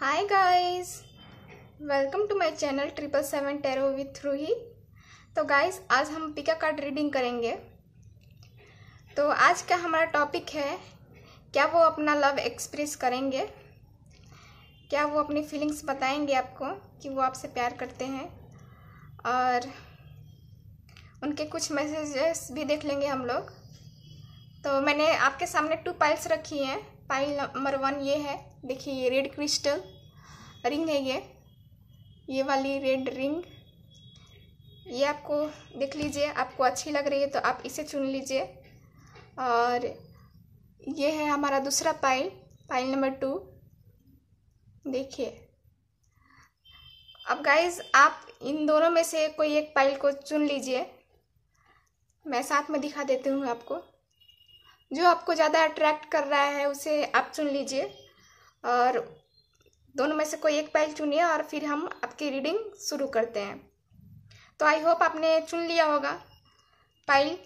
Hi guys welcome to my channel triple seven tarot with Ruhi तो guys आज हम पिका card reading करेंगे तो आज का हमारा टॉपिक है क्या वो अपना लव एक्सप्रेस करेंगे क्या वो अपनी फीलिंग्स बताएंगे आपको कि वो आपसे प्यार करते हैं और उनके कुछ मैसेजेस भी देख लेंगे हम लोग तो मैंने आपके सामने टू पाइल्स रखी हैं पाइल नंबर वन ये है देखिए ये रेड क्रिस्टल रिंग है ये ये वाली रेड रिंग ये आपको देख लीजिए आपको अच्छी लग रही है तो आप इसे चुन लीजिए और ये है हमारा दूसरा पाइल पाइल नंबर टू देखिए अब गाइज आप इन दोनों में से कोई एक पाइल को चुन लीजिए मैं साथ में दिखा देती हूँ आपको जो आपको ज़्यादा अट्रैक्ट कर रहा है उसे आप चुन लीजिए और दोनों में से कोई एक पाइल चुनिए और फिर हम आपकी रीडिंग शुरू करते हैं तो आई होप आपने चुन लिया होगा पाइल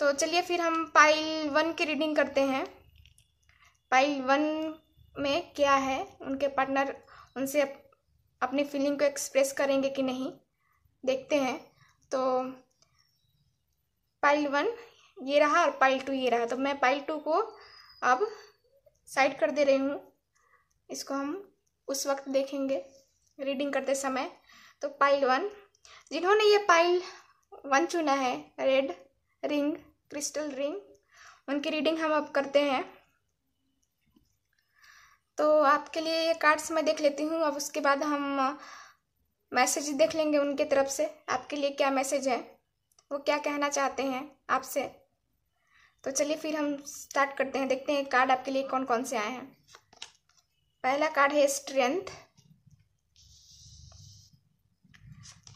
तो चलिए फिर हम पाइल वन की रीडिंग करते हैं पाइल वन में क्या है उनके पार्टनर उनसे अपनी फीलिंग को एक्सप्रेस करेंगे कि नहीं देखते हैं तो पाइल वन ये रहा और पाइल टू ये रहा तो मैं पाइल टू को अब साइड कर दे रही हूँ इसको हम उस वक्त देखेंगे रीडिंग करते समय तो पाइल वन जिन्होंने ये पाइल वन चुना है रेड रिंग क्रिस्टल रिंग उनकी रीडिंग हम अब करते हैं तो आपके लिए ये कार्ड्स मैं देख लेती हूँ अब उसके बाद हम मैसेज देख लेंगे उनके तरफ से आपके लिए क्या मैसेज है वो क्या कहना चाहते हैं आपसे तो चलिए फिर हम स्टार्ट करते हैं देखते हैं कार्ड आपके लिए कौन कौन से आए हैं पहला कार्ड है स्ट्रेंथ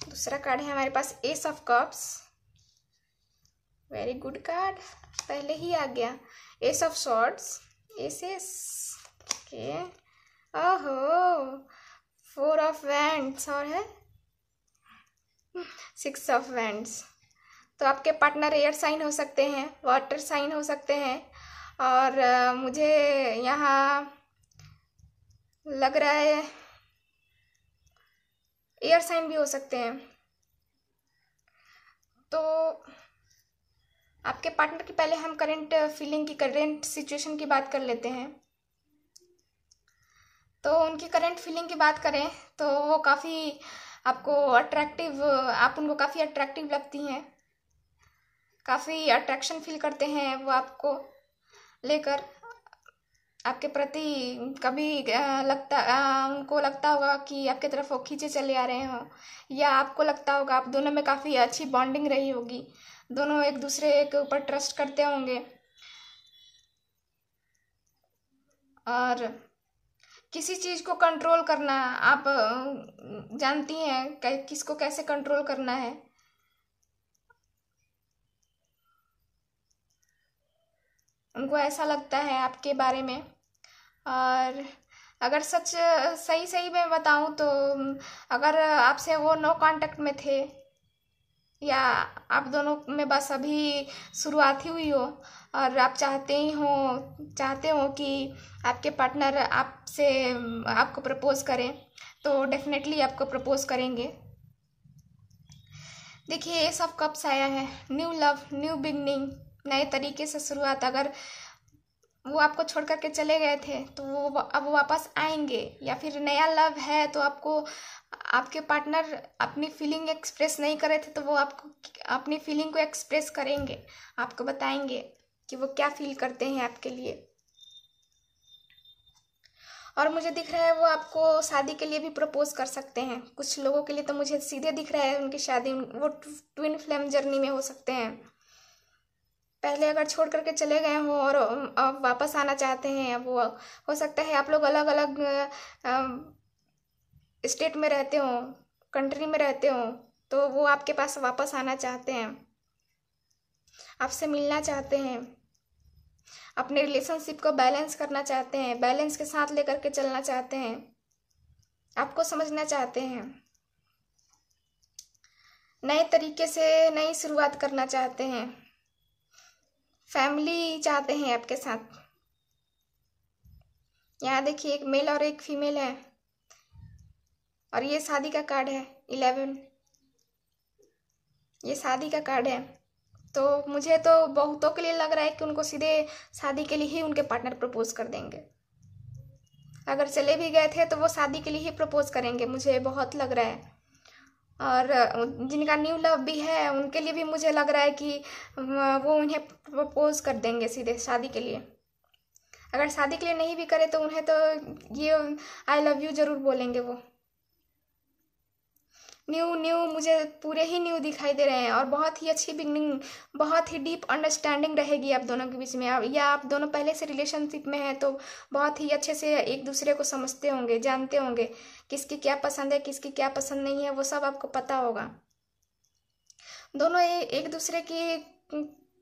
दूसरा कार्ड है हमारे पास ace of cups very good card पहले ही आ गया ace of swords ace ace के ओहो फोर ऑफ वैंड्स और है सिक्स ऑफ वैंड्स तो आपके पार्टनर एयर साइन हो सकते हैं वाटर साइन हो सकते हैं और मुझे यहाँ लग रहा है एयर साइन भी हो सकते हैं तो आपके पार्टनर की पहले हम करंट फीलिंग की करंट सिचुएशन की बात कर लेते हैं तो उनकी करंट फीलिंग की बात करें तो वो काफ़ी आपको अट्रैक्टिव आप उनको काफ़ी अट्रैक्टिव लगती हैं काफ़ी अट्रैक्शन फील करते हैं वो आपको लेकर आपके प्रति कभी लगता उनको लगता होगा कि आपके तरफ वो खींचे चले आ रहे हों या आपको लगता होगा आप दोनों में काफ़ी अच्छी बॉन्डिंग रही होगी दोनों एक दूसरे के ऊपर ट्रस्ट करते होंगे और किसी चीज़ को कंट्रोल करना आप जानती हैं किसको कैसे कंट्रोल करना है उनको ऐसा लगता है आपके बारे में और अगर सच सही सही मैं बताऊं तो अगर आपसे वो नो कांटेक्ट में थे या आप दोनों में बस अभी शुरुआत ही हुई हो और आप चाहते ही हो चाहते हो कि आपके पार्टनर आपसे आपको प्रपोज़ करें तो डेफिनेटली आपको प्रपोज़ करेंगे देखिए ये सब कब्स आया है न्यू लव न्यू बिगनिंग नए तरीके से शुरुआत अगर वो आपको छोड़ करके चले गए थे तो वो अब वापस आएंगे या फिर नया लव है तो आपको आपके पार्टनर अपनी फीलिंग एक्सप्रेस नहीं करे थे तो वो आपको अपनी फीलिंग को एक्सप्रेस करेंगे आपको बताएंगे कि वो क्या फील करते हैं आपके लिए और मुझे दिख रहा है वो आपको शादी के लिए भी प्रपोज कर सकते हैं कुछ लोगों के लिए तो मुझे सीधे दिख रहा है उनकी शादी वो ट्विन फ्लेम जर्नी में हो सकते हैं पहले अगर छोड़ करके चले गए हों और अब वापस आना चाहते हैं अब वो हो सकता है आप लोग अलग अलग स्टेट में रहते हो कंट्री में रहते हो तो वो आपके पास वापस आना चाहते हैं आपसे मिलना चाहते हैं अपने रिलेशनशिप को बैलेंस करना चाहते हैं बैलेंस के साथ लेकर के चलना चाहते हैं आपको समझना चाहते हैं नए तरीके से नई शुरुआत करना चाहते हैं फैमिली चाहते हैं आपके साथ यहाँ देखिए एक मेल और एक फीमेल है और ये शादी का कार्ड है इलेवन ये शादी का कार्ड है तो मुझे तो बहुतों के लिए लग रहा है कि उनको सीधे शादी के लिए ही उनके पार्टनर प्रपोज कर देंगे अगर चले भी गए थे तो वो शादी के लिए ही प्रपोज करेंगे मुझे बहुत लग रहा है और जिनका न्यू लव भी है उनके लिए भी मुझे लग रहा है कि वो उन्हें प्रपोज कर देंगे सीधे शादी के लिए अगर शादी के लिए नहीं भी करे तो उन्हें तो ये आई लव यू ज़रूर बोलेंगे वो न्यू न्यू मुझे पूरे ही न्यू दिखाई दे रहे हैं और बहुत ही अच्छी बिगनिंग बहुत ही डीप अंडरस्टैंडिंग रहेगी आप दोनों के बीच में या आप दोनों पहले से रिलेशनशिप में हैं तो बहुत ही अच्छे से एक दूसरे को समझते होंगे जानते होंगे किसकी क्या पसंद है किसकी क्या पसंद नहीं है वो सब आपको पता होगा दोनों एक दूसरे की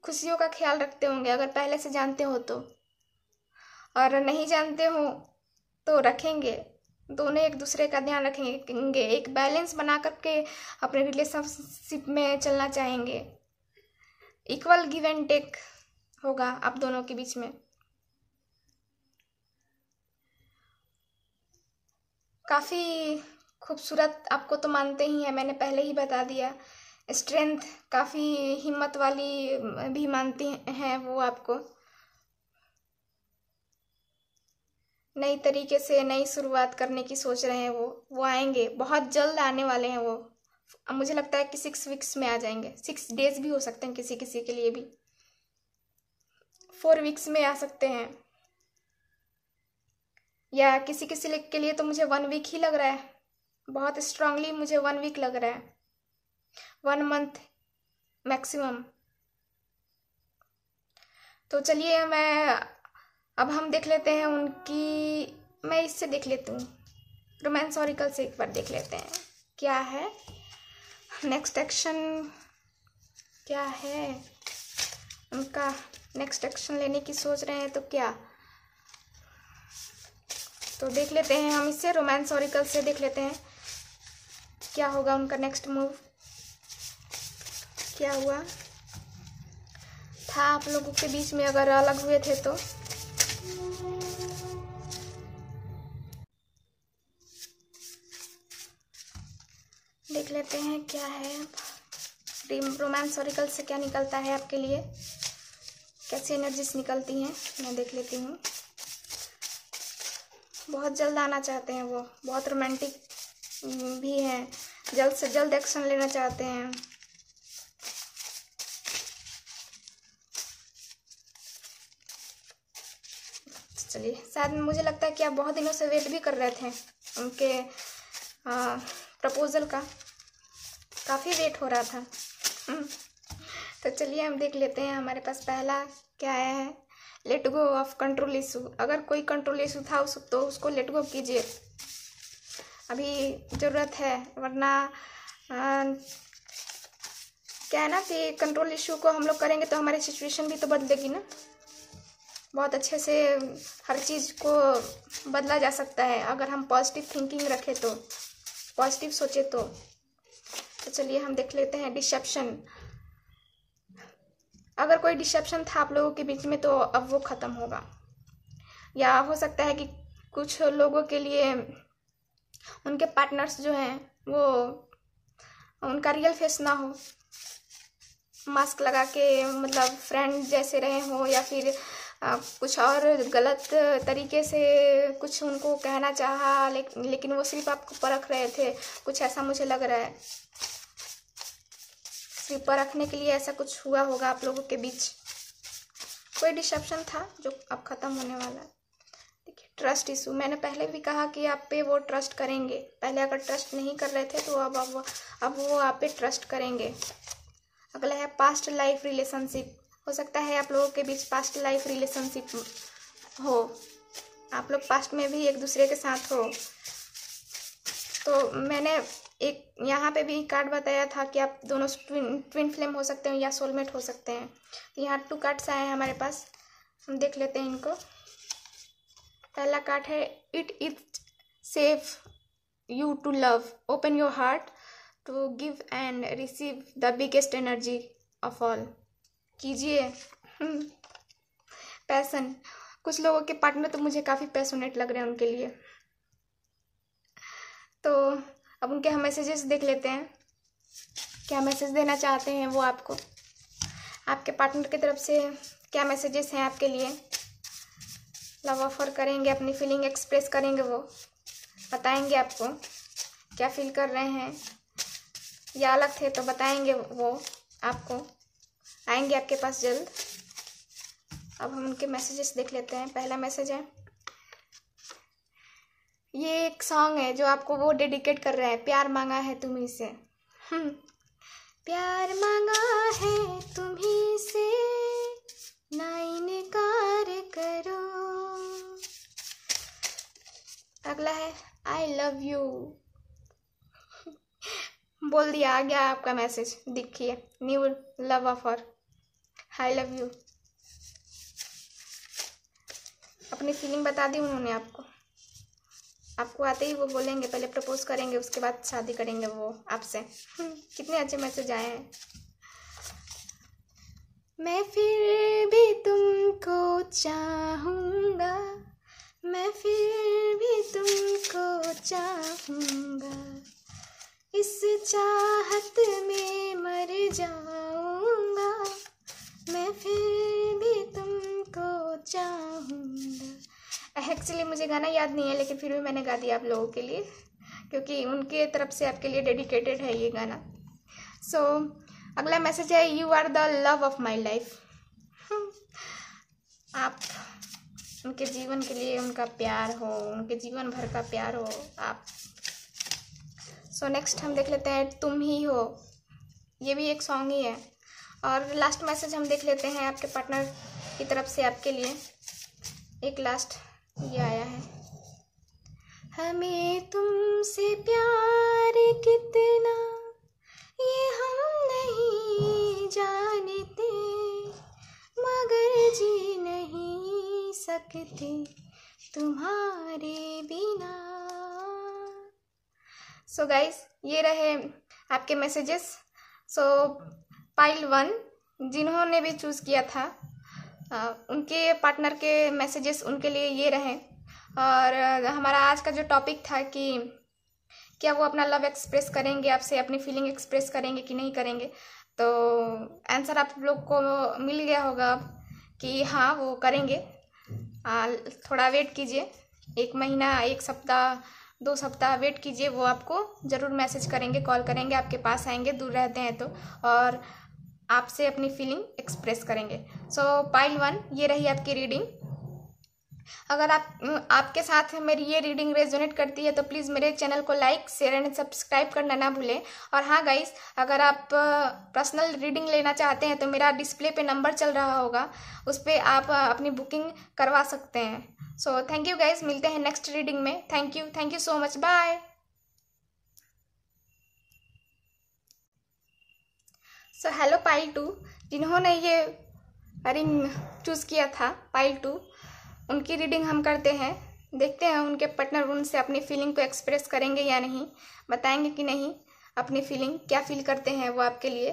खुशियों का ख्याल रखते होंगे अगर पहले से जानते हो तो और नहीं जानते हो तो रखेंगे दोनों एक दूसरे का ध्यान रखेंगे एक बैलेंस बना करके अपने रिलेशनशिप में चलना चाहेंगे इक्वल गिव एंड टेक होगा आप दोनों के बीच में काफ़ी खूबसूरत आपको तो मानते ही हैं मैंने पहले ही बता दिया स्ट्रेंथ काफ़ी हिम्मत वाली भी मानती हैं वो आपको नई तरीके से नई शुरुआत करने की सोच रहे हैं वो वो आएंगे बहुत जल्द आने वाले हैं वो मुझे लगता है कि सिक्स वीक्स में आ जाएंगे सिक्स डेज भी हो सकते हैं किसी किसी के लिए भी फोर वीक्स में आ सकते हैं या किसी किसी के लिए तो मुझे वन वीक ही लग रहा है बहुत स्ट्रांगली मुझे वन वीक लग रहा है वन मंथ मैक्सिमम तो चलिए मैं अब हम देख लेते हैं उनकी मैं इससे देख लेती हूँ रोमांस ऑरिकल से एक बार देख लेते हैं क्या है नेक्स्ट एक्शन क्या है उनका नेक्स्ट एक्शन लेने की सोच रहे हैं तो क्या तो देख लेते हैं हम इससे रोमांस ऑरिकल से देख लेते हैं क्या होगा उनका नेक्स्ट मूव क्या हुआ था आप लोगों के बीच में अगर अलग हुए थे तो देख लेते हैं क्या है रोमांस ऑरिकल से क्या निकलता है आपके लिए कैसी एनर्जीज निकलती हैं मैं देख लेती हूँ बहुत जल्द आना चाहते हैं वो बहुत रोमांटिक भी हैं जल्द से जल्द एक्शन लेना चाहते हैं एक्चुअली शायद मुझे लगता है कि आप बहुत दिनों से वेट भी कर रहे थे उनके प्रपोज़ल का काफ़ी वेट हो रहा था हम्म। तो चलिए हम देख लेते हैं हमारे पास पहला क्या आया है let go of control issue अगर कोई कंट्रोल इशू था उस तो उसको लेट गो कीजिए अभी ज़रूरत है वरना आ, क्या है ना कि कंट्रोल इशू को हम लोग करेंगे तो हमारी सिचुएशन भी तो बदलेगी ना बहुत अच्छे से हर चीज़ को बदला जा सकता है अगर हम पॉजिटिव थिंकिंग रखें तो पॉजिटिव सोचे तो तो चलिए हम देख लेते हैं डिसेप्शन अगर कोई डिसेप्शन था आप लोगों के बीच में तो अब वो ख़त्म होगा या हो सकता है कि कुछ लोगों के लिए उनके पार्टनर्स जो हैं वो उनका रियल फेस ना हो मास्क लगा के मतलब फ्रेंड जैसे रहे हो या फिर कुछ और गलत तरीके से कुछ उनको कहना चाहा ले, लेकिन वो सिर्फ आपको परख रहे थे कुछ ऐसा मुझे लग रहा है सिर्फ परखने के लिए ऐसा कुछ हुआ होगा आप लोगों के बीच कोई डिसेप्शन था जो अब ख़त्म होने वाला है देखिए ट्रस्ट इशू मैंने पहले भी कहा कि आप पे वो ट्रस्ट करेंगे पहले अगर ट्रस्ट नहीं कर रहे थे तो अब अब अब वो आप पे ट्रस्ट करेंगे अगला है पास्ट लाइफ रिलेशनशिप हो सकता है आप लोगों के बीच पास्ट लाइफ रिलेशनशिप हो आप लोग पास्ट में भी एक दूसरे के साथ हो तो मैंने एक यहाँ पे भी कार्ड बताया था कि आप दोनों ट्विन ट्विन फ्लेम हो सकते हैं या सोलमेट हो सकते हैं तो यहाँ टू कार्ड्स आए हैं हमारे पास हम देख लेते हैं इनको पहला कार्ड है it is safe you to love open your heart to give and receive the biggest energy of all कीजिए हम्म। पैसन कुछ लोगों के पार्टनर तो मुझे काफ़ी पैसोनेट लग रहे हैं उनके लिए तो अब उनके हम मैसेजेस देख लेते हैं क्या मैसेज देना चाहते हैं वो आपको आपके पार्टनर की तरफ से क्या मैसेजेस हैं आपके लिए लव ऑफर करेंगे अपनी फीलिंग एक्सप्रेस करेंगे वो बताएंगे आपको क्या फील कर रहे हैं या अलग थे तो बताएंगे वो आपको आएंगे आपके पास जल्द अब हम उनके मैसेजेस देख लेते हैं पहला मैसेज है ये एक सॉन्ग है जो आपको वो डेडिकेट कर रहा है प्यार मांगा है तुम्ही से हम्म। प्यार मांगा है तुम्ही से ना इनकार करो अगला है आई लव यू बोल दिया आ गया आपका मैसेज दिखिए new love offer I love you अपनी फीलिंग बता दी उन्होंने आपको आपको आते ही वो बोलेंगे पहले प्रपोज करेंगे उसके बाद शादी करेंगे वो आपसे हम्म, कितने अच्छे मैसेज आए हैं मैं फिर भी तुमको चाहूँगा मैं फिर भी तुमको चाहूंगा इस चाहत में मर जाऊंगा मैं फिर भी तुमको चाहूँगा एक्चुअली मुझे गाना याद नहीं है लेकिन फिर भी मैंने गा दिया आप लोगों के लिए क्योंकि उनके तरफ से आपके लिए डेडिकेटेड है ये गाना सो so, अगला मैसेज है you are the love of my life आप उनके जीवन के लिए उनका प्यार हो उनके जीवन भर का प्यार हो आप सो so नेक्स्ट हम देख लेते हैं तुम ही हो ये भी एक सॉन्ग ही है और लास्ट मैसेज हम देख लेते हैं आपके पार्टनर की तरफ से आपके लिए एक लास्ट ये आया है हमें तुमसे प्यार कितना ये हम नहीं जानते मगर जी नहीं सकते तुम्हारे बिना सो so गाइस ये रहे आपके messages so so, pile one जिन्होंने भी चूज़ किया था आ, उनके पार्टनर के मैसेजेस उनके लिए ये रहे और हमारा आज का जो टॉपिक था कि क्या वो अपना लव एक्सप्रेस करेंगे आपसे अपनी फीलिंग एक्सप्रेस करेंगे कि नहीं करेंगे तो आंसर आप लोग को मिल गया होगा अब कि हाँ वो करेंगे आ, थोड़ा वेट कीजिए एक महीना एक सप्ताह दो सप्ताह वेट कीजिए वो आपको ज़रूर मैसेज करेंगे कॉल करेंगे आपके पास आएंगे दूर रहते हैं तो और आपसे अपनी फीलिंग एक्सप्रेस करेंगे सो पाइल वन ये रही आपकी रीडिंग अगर आप हम्म, आपके साथ मेरी ये रीडिंग रेजोनेट करती है तो प्लीज़ मेरे चैनल को लाइक शेयर एंड सब्सक्राइब करना ना भूलें और हाँ गाइस अगर आप पर्सनल रीडिंग लेना चाहते हैं तो मेरा डिस्प्ले पे नंबर चल रहा होगा उस पर आप अपनी बुकिंग करवा सकते हैं सो थैंक यू गाइज मिलते हैं नेक्स्ट रीडिंग में thank you thank you so much bye so hello pile two जिन्होंने ये रिंग चूज़ किया था पाइल टू उनकी रीडिंग हम करते हैं देखते हैं उनके पार्टनर उनसे अपनी फीलिंग को एक्सप्रेस करेंगे या नहीं बताएंगे कि नहीं अपनी फीलिंग क्या फील करते हैं वो आपके लिए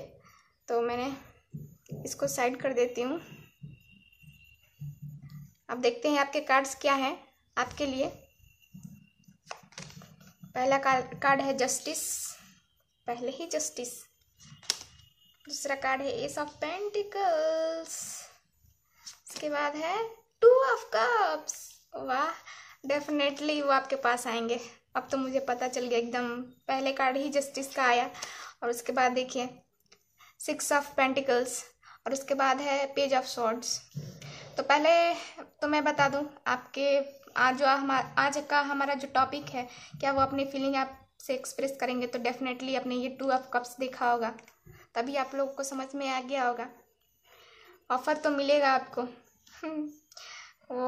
तो मैंने इसको साइड कर देती हूँ अब देखते हैं आपके कार्ड्स क्या हैं आपके लिए पहला कार्ड है जस्टिस पहले ही जस्टिस दूसरा कार्ड है एस ऑफ पेंटिकल्स इसके बाद है टू ऑफ कप्स वाह डेफिनेटली वो आपके पास आएंगे अब तो मुझे पता चल गया एकदम पहले कार्ड ही जस्टिस का आया और उसके बाद देखिए सिक्स ऑफ पेंटिकल्स और उसके बाद है पेज ऑफ शॉर्ट्स तो पहले तो मैं बता दूं आपके आज जो हमारा आज का हमारा जो टॉपिक है क्या वो अपनी फीलिंग आपसे एक्सप्रेस करेंगे तो डेफिनेटली आपने ये टू ऑफ कप्स देखा होगा तभी आप लोग को समझ में आ गया होगा ऑफ़र तो मिलेगा आपको हम्म, वो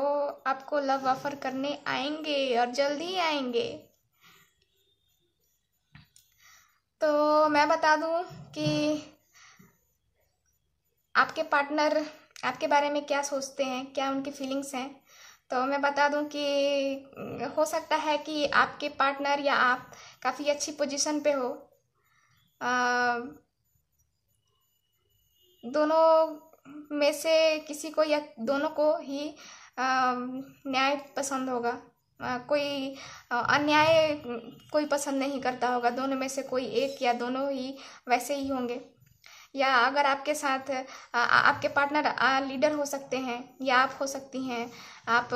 आपको लव ऑफ़र करने आएंगे और जल्दी आएंगे तो मैं बता दूं कि आपके पार्टनर आपके बारे में क्या सोचते हैं क्या उनकी फीलिंग्स हैं तो मैं बता दूं कि हम्म, हो सकता है कि आपके पार्टनर या आप काफ़ी अच्छी पोजीशन पे हो आ, दोनों में से किसी को या दोनों को ही न्याय पसंद होगा कोई अन्याय कोई पसंद नहीं करता होगा दोनों में से कोई एक या दोनों ही वैसे ही होंगे या अगर आपके साथ आ, आपके पार्टनर आ, लीडर हो सकते हैं या आप हो सकती हैं आप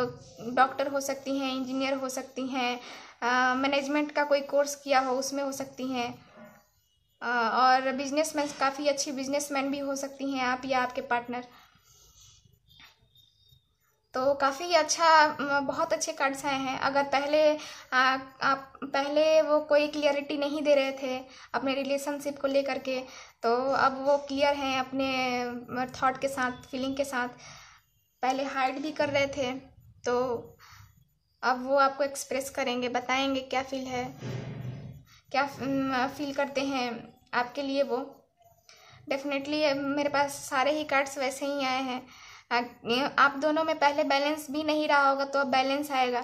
डॉक्टर हो सकती हैं इंजीनियर हो सकती हैं मैनेजमेंट का कोई कोर्स किया हो उसमें हो सकती हैं और बिजनेस काफ़ी अच्छी बिजनेसमैन भी हो सकती हैं आप या आपके पार्टनर तो काफ़ी अच्छा बहुत अच्छे कार्ड्स आए हैं अगर पहले आप पहले वो कोई क्लियरिटी नहीं दे रहे थे अपने रिलेशनशिप को लेकर के तो अब वो क्लियर हैं अपने थॉट के साथ फीलिंग के साथ पहले हाइड भी कर रहे थे तो अब वो आपको एक्सप्रेस करेंगे बताएंगे क्या फील है क्या फील करते हैं आपके लिए वो डेफिनेटली मेरे पास सारे ही कार्ड्स वैसे ही आए हैं आप दोनों में पहले बैलेंस भी नहीं रहा होगा तो अब बैलेंस आएगा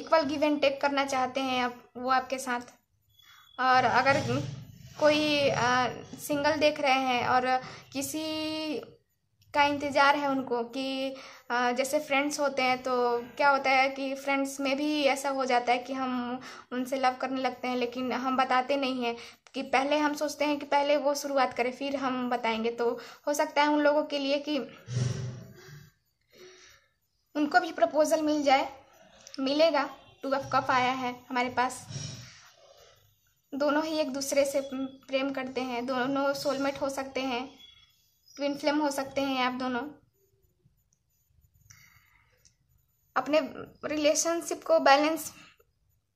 इक्वल गिव एंड टेक करना चाहते हैं आप वो आपके साथ और अगर कोई आ, सिंगल देख रहे हैं और किसी का इंतज़ार है उनको कि आ, जैसे फ्रेंड्स होते हैं तो क्या होता है कि फ्रेंड्स में भी ऐसा हो जाता है कि हम उनसे लव करने लगते हैं लेकिन हम बताते नहीं हैं कि पहले हम सोचते हैं कि पहले वो शुरुआत करें फिर हम बताएंगे तो हो सकता है उन लोगों के लिए कि उनको भी प्रपोज़ल मिल जाए मिलेगा टू ऑफ कप आया है हमारे पास दोनों ही एक दूसरे से प्रेम करते हैं दोनों सोलमेट हो सकते हैं ट्विन फिल्म हो सकते हैं आप दोनों अपने रिलेशनशिप को बैलेंस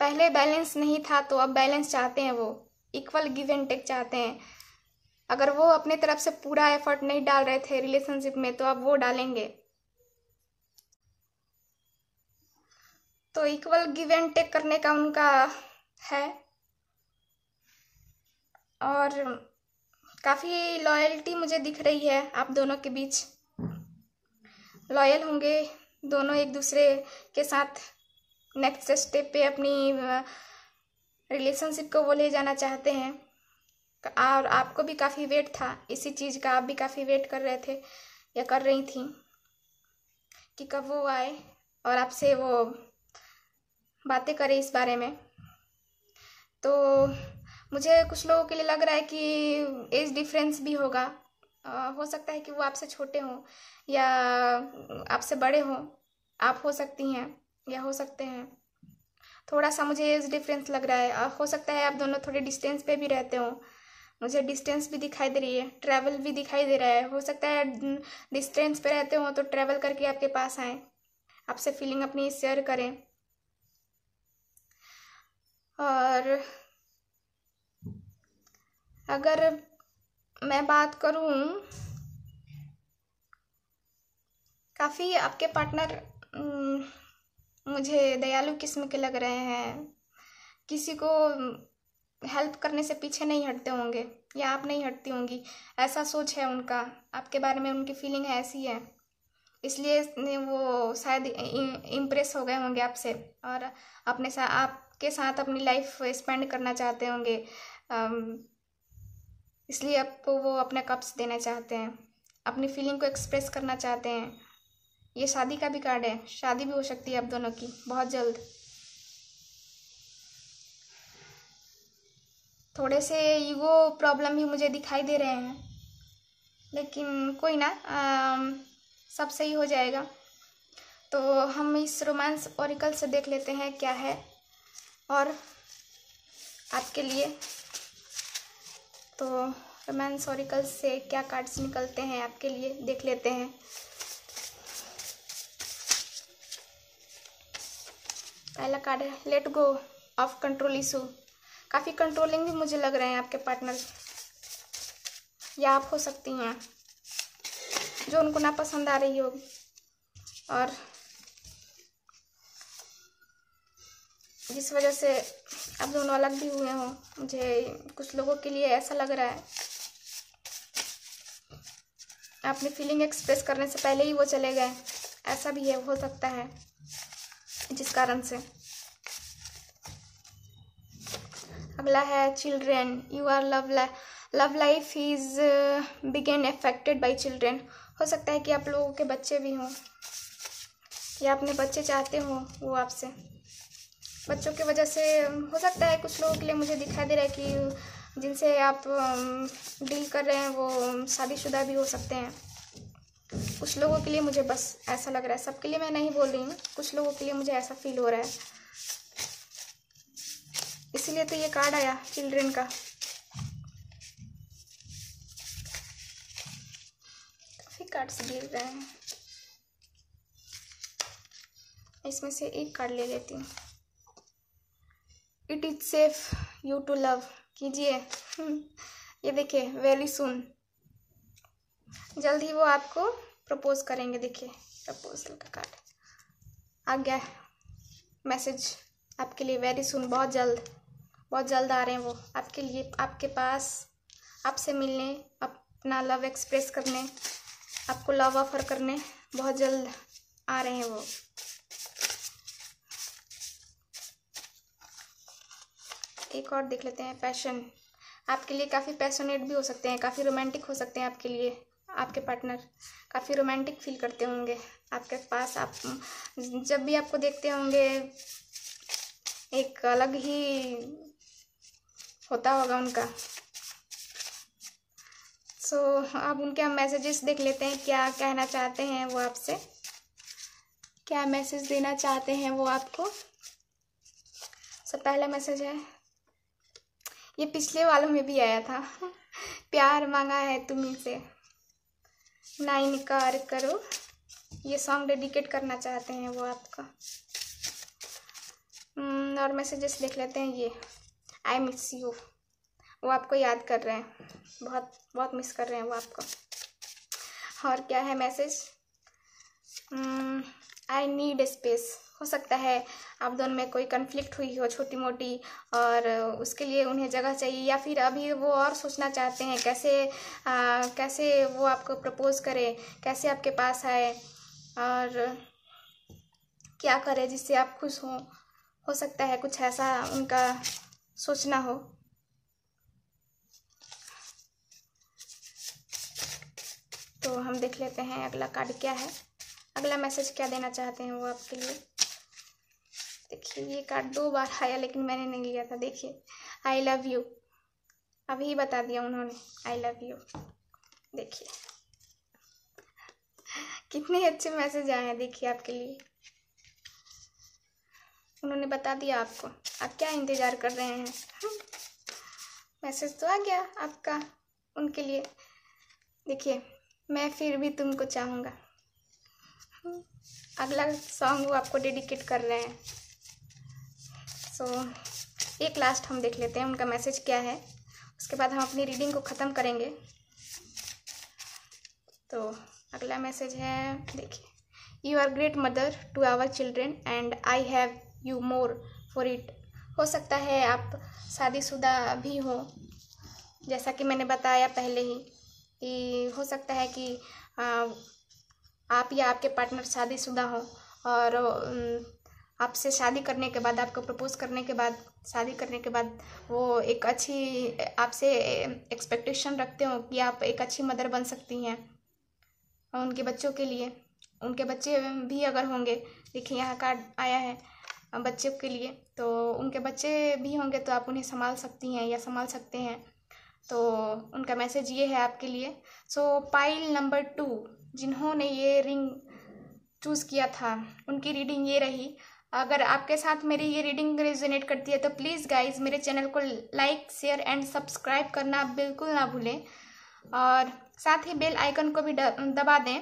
पहले बैलेंस नहीं था तो अब बैलेंस चाहते हैं वो इक्वल गिव एंड टेक चाहते हैं अगर वो अपने तरफ से पूरा एफर्ट नहीं डाल रहे थे रिलेशनशिप में तो अब वो डालेंगे तो इक्वल गिव एंड टेक करने का उनका है और काफ़ी लॉयल्टी मुझे दिख रही है आप दोनों के बीच लॉयल होंगे दोनों एक दूसरे के साथ नेक्स्ट स्टेप पे अपनी रिलेशनशिप को वो ले जाना चाहते हैं और आपको भी काफ़ी वेट था इसी चीज़ का आप भी काफ़ी वेट कर रहे थे या कर रही थी कि कब वो आए और आपसे वो बातें करें इस बारे में तो मुझे कुछ लोगों के लिए लग रहा है कि एज डिफरेंस भी होगा आ, हो सकता है कि वो आपसे छोटे हों या आपसे बड़े हों आप हो सकती हैं या हो सकते हैं थोड़ा सा मुझे एज डिफरेंस लग रहा है हो सकता है आप दोनों थोड़े डिस्टेंस पे भी रहते हो मुझे डिस्टेंस भी दिखाई दे रही है ट्रैवल भी दिखाई दे रहा है हो सकता है डिस्टेंस पे रहते हो तो ट्रैवल करके आपके पास आए आपसे फीलिंग अपनी शेयर करें और अगर मैं बात करूं काफ़ी आपके पार्टनर मुझे दयालु किस्म के लग रहे हैं किसी को हेल्प करने से पीछे नहीं हटते होंगे या आप नहीं हटती होंगी ऐसा सोच है उनका आपके बारे में उनकी फीलिंग ऐसी है इसलिए वो शायद इम्प्रेस हो गए होंगे आपसे और अपने साथ आपके साथ अपनी लाइफ स्पेंड करना चाहते होंगे इसलिए आपको वो अपने कप्स देना चाहते हैं अपनी फीलिंग को एक्सप्रेस करना चाहते हैं ये शादी का भी कार्ड है शादी भी हो सकती है आप दोनों की बहुत जल्द थोड़े से ईगो प्रॉब्लम भी मुझे दिखाई दे रहे हैं लेकिन कोई ना आ, सब सही हो जाएगा तो हम इस रोमांस ओरिकल से देख लेते हैं क्या है और आपके लिए तो रोमांस ओरिकल से क्या कार्ड्स निकलते हैं आपके लिए देख लेते हैं पहला कार्ड है let go of control issue काफ़ी कंट्रोलिंग भी मुझे लग रहे हैं आपके पार्टनर या आप हो सकती हैं जो उनको ना पसंद आ रही होगी और जिस वजह से आप दोनों अलग भी हुए हों मुझे कुछ लोगों के लिए ऐसा लग रहा है अपनी फीलिंग एक्सप्रेस करने से पहले ही वो चले गए ऐसा भी है हो सकता है जिस कारण से अगला है children you are love love life is began affected by children हो सकता है कि आप लोगों के बच्चे भी हों या अपने बच्चे चाहते हों वो आपसे बच्चों की वजह से हो सकता है कुछ लोगों के लिए मुझे दिखाई दे रहा है कि जिनसे आप डील um, कर रहे हैं वो um, शादीशुदा भी हो सकते हैं कुछ लोगों के लिए मुझे बस ऐसा लग रहा है सबके लिए मैं नहीं बोल रही हूँ कुछ लोगों के लिए मुझे ऐसा फील हो रहा है इसीलिए तो ये कार्ड आया चिल्ड्रेन का काफ़ी कार्ड्स गिर रहे हैं इसमें से एक कार्ड ले लेती हूँ it is safe you to love कीजिए हम्म, ये देखिए वेरी सुन जल्द ही वो आपको प्रपोज करेंगे देखिए प्रपोजल का कार्ड आ गया मैसेज आपके लिए वेरी सुन बहुत जल्द बहुत जल्द आ रहे हैं वो आपके लिए आपके पास आपसे मिलने अपना लव एक्सप्रेस करने आपको लव ऑफर करने बहुत जल्द आ रहे हैं वो एक और देख लेते हैं पैशन आपके लिए काफ़ी पैशनेट भी हो सकते हैं काफ़ी रोमांटिक हो सकते हैं आपके लिए आपके पार्टनर काफ़ी रोमांटिक फील करते होंगे आपके पास आप जब भी आपको देखते होंगे एक अलग ही होता होगा उनका सो so, आप उनके हम मैसेजेस देख लेते हैं क्या कहना चाहते हैं वो आपसे क्या मैसेज देना चाहते हैं वो आपको सब so, पहला मैसेज है ये पिछले वालों में भी आया था प्यार मांगा है तुम्हें से नाइन का अर्क करो ये सॉन्ग डेडिकेट करना चाहते हैं वो आपका हम्म, और मैसेजेस देख लेते हैं ये आई मिस यू वो आपको याद कर रहे हैं बहुत बहुत मिस कर रहे हैं वो आपको और क्या है मैसेज आई नीड स्पेस हो सकता है आप दोनों में कोई कन्फ्लिक्ट हुई हो छोटी मोटी और उसके लिए उन्हें जगह चाहिए या फिर अभी वो और सोचना चाहते हैं कैसे आ, कैसे वो आपको प्रपोज़ करे कैसे आपके पास आए और क्या करे जिससे आप खुश हों हो सकता है कुछ ऐसा उनका सोचना हो तो हम देख लेते हैं अगला कार्ड क्या है अगला मैसेज क्या देना चाहते हैं वो आपके लिए देखिए ये कार्ड दो बार आया लेकिन मैंने नहीं लिया था देखिए आई लव यू अभी बता दिया उन्होंने आई लव यू देखिए कितने अच्छे मैसेज आए हैं देखिए आपके लिए उन्होंने बता दिया आपको आप क्या इंतज़ार कर रहे हैं हाँ। मैसेज तो आ गया आपका उनके लिए देखिए मैं फिर भी तुमको चाहूँगा हाँ। अगला सॉन्ग वो आपको डेडिकेट कर रहे हैं सो so, एक लास्ट हम देख लेते हैं उनका मैसेज क्या है उसके बाद हम अपनी रीडिंग को ख़त्म करेंगे तो अगला मैसेज है देखिए you are great mother to our children and I have you more for it हो सकता है आप शादीशुदा भी हो जैसा कि मैंने बताया पहले ही कि हो सकता है कि आप या आपके पार्टनर शादीशुदा हो और आपसे शादी करने के बाद आपको प्रपोज करने के बाद शादी करने के बाद वो एक अच्छी आपसे एक्सपेक्टेशन रखते हो कि आप एक अच्छी मदर बन सकती हैं उनके बच्चों के लिए उनके बच्चे भी अगर होंगे देखिए यहाँ कार्ड आया है बच्चों के लिए तो उनके बच्चे भी होंगे तो आप उन्हें संभाल सकती हैं या संभाल सकते हैं तो उनका मैसेज ये है आपके लिए so so, pile number two जिन्होंने ये रिंग चूज़ किया था उनकी रीडिंग ये रही अगर आपके साथ मेरी ये रीडिंग रेजोनेट करती है तो प्लीज़ गाइज मेरे चैनल को लाइक शेयर एंड सब्सक्राइब करना बिल्कुल ना भूलें और साथ ही बेल आइकन को भी दबा दें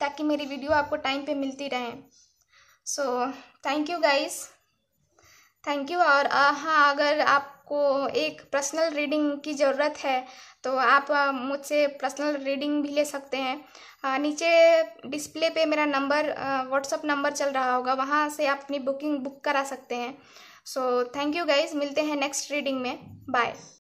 ताकि मेरी वीडियो आपको टाइम पे मिलती रहे so thank you guys thank you और हाँ अगर आपको एक पर्सनल रीडिंग की ज़रूरत है तो आप मुझसे पर्सनल रीडिंग भी ले सकते हैं हाँ नीचे डिस्प्ले पे मेरा नंबर व्हाट्सअप नंबर चल रहा होगा वहाँ से आप अपनी बुकिंग बुक करा सकते हैं सो थैंक यू गाइज मिलते हैं नेक्स्ट रीडिंग में बाय